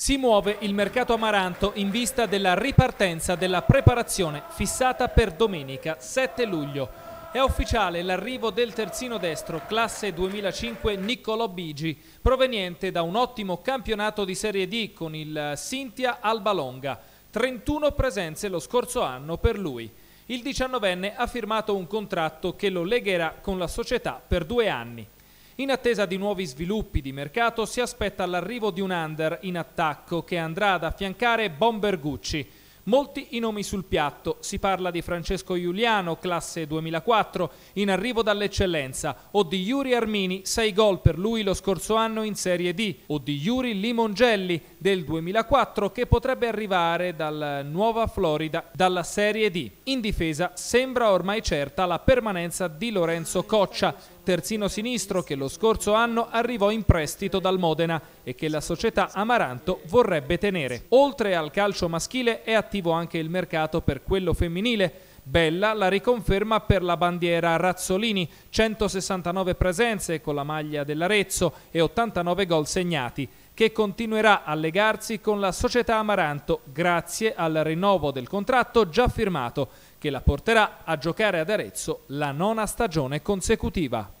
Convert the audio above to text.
Si muove il mercato amaranto in vista della ripartenza della preparazione fissata per domenica 7 luglio. È ufficiale l'arrivo del terzino destro classe 2005 Niccolò Bigi, proveniente da un ottimo campionato di Serie D con il Cintia Albalonga. 31 presenze lo scorso anno per lui. Il 19enne ha firmato un contratto che lo legherà con la società per due anni. In attesa di nuovi sviluppi di mercato si aspetta l'arrivo di un under in attacco che andrà ad affiancare Bomber Gucci. Molti i nomi sul piatto, si parla di Francesco Giuliano, classe 2004, in arrivo dall'eccellenza, o di Yuri Armini, 6 gol per lui lo scorso anno in Serie D, o di Yuri Limongelli del 2004 che potrebbe arrivare dal Nuova Florida dalla Serie D. In difesa sembra ormai certa la permanenza di Lorenzo Coccia, terzino sinistro che lo scorso anno arrivò in prestito dal Modena e che la società Amaranto vorrebbe tenere. Oltre al calcio maschile è attivo attivo anche il mercato per quello femminile. Bella la riconferma per la bandiera Razzolini, 169 presenze con la maglia dell'Arezzo e 89 gol segnati, che continuerà a legarsi con la società Amaranto grazie al rinnovo del contratto già firmato, che la porterà a giocare ad Arezzo la nona stagione consecutiva.